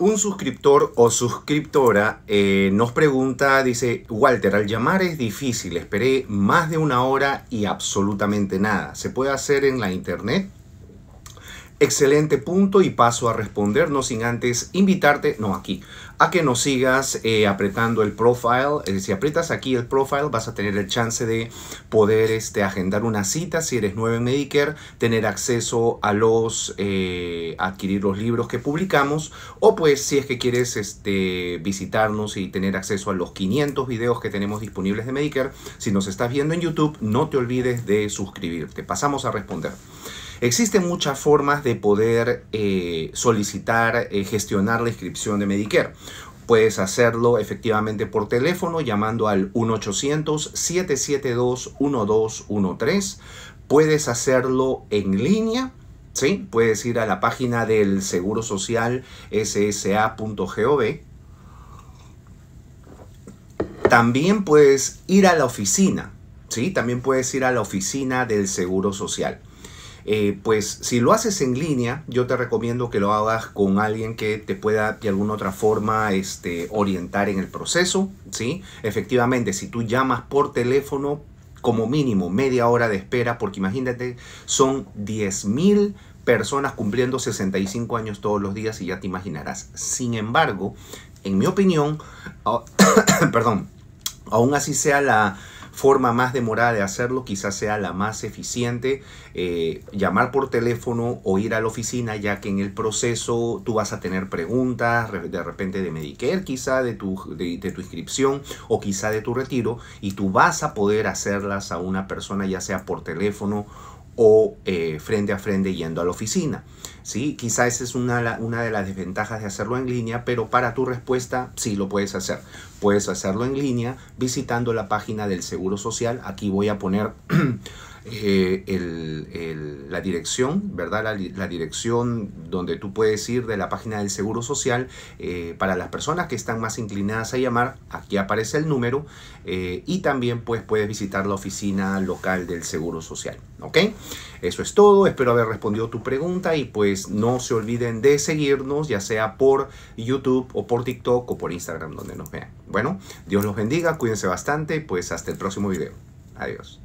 Un suscriptor o suscriptora eh, nos pregunta, dice, Walter, al llamar es difícil, esperé más de una hora y absolutamente nada. ¿Se puede hacer en la internet? Excelente punto y paso a responder, no sin antes invitarte, no aquí, a que nos sigas eh, apretando el profile. si aprietas aquí el profile vas a tener el chance de poder este, agendar una cita si eres nuevo en Medicare, tener acceso a los, eh, adquirir los libros que publicamos o pues si es que quieres este, visitarnos y tener acceso a los 500 videos que tenemos disponibles de Medicare, si nos estás viendo en YouTube no te olvides de suscribirte. Pasamos a responder. Existen muchas formas de poder eh, solicitar, eh, gestionar la inscripción de Medicare. Puedes hacerlo efectivamente por teléfono llamando al 1-800-772-1213. Puedes hacerlo en línea. ¿sí? Puedes ir a la página del Seguro Social ssa.gov. También puedes ir a la oficina. ¿sí? También puedes ir a la oficina del Seguro Social. Eh, pues si lo haces en línea, yo te recomiendo que lo hagas con alguien que te pueda de alguna otra forma este, orientar en el proceso, ¿sí? Efectivamente, si tú llamas por teléfono, como mínimo media hora de espera, porque imagínate, son 10.000 personas cumpliendo 65 años todos los días y ya te imaginarás. Sin embargo, en mi opinión, perdón, aún así sea la forma más demorada de hacerlo, quizás sea la más eficiente, eh, llamar por teléfono o ir a la oficina, ya que en el proceso tú vas a tener preguntas de repente de Medicare, quizá de tu, de tu inscripción o quizá de tu retiro, y tú vas a poder hacerlas a una persona, ya sea por teléfono o eh, frente a frente yendo a la oficina. ¿sí? Quizá esa es una, una de las desventajas de hacerlo en línea, pero para tu respuesta sí lo puedes hacer. Puedes hacerlo en línea visitando la página del Seguro Social. Aquí voy a poner Eh, la dirección, ¿verdad? La, dirección donde tú puedes ir de la página del Seguro Social. Eh, para las personas que están más inclinadas a llamar, aquí aparece el número eh, y también pues puedes visitar la oficina local del Seguro Social, ¿ok? Eso es todo, espero haber respondido tu pregunta y pues no se olviden de seguirnos, ya sea por YouTube o por TikTok o por Instagram, donde nos vean. Bueno, Dios los bendiga, cuídense bastante, pues hasta el próximo video. Adiós.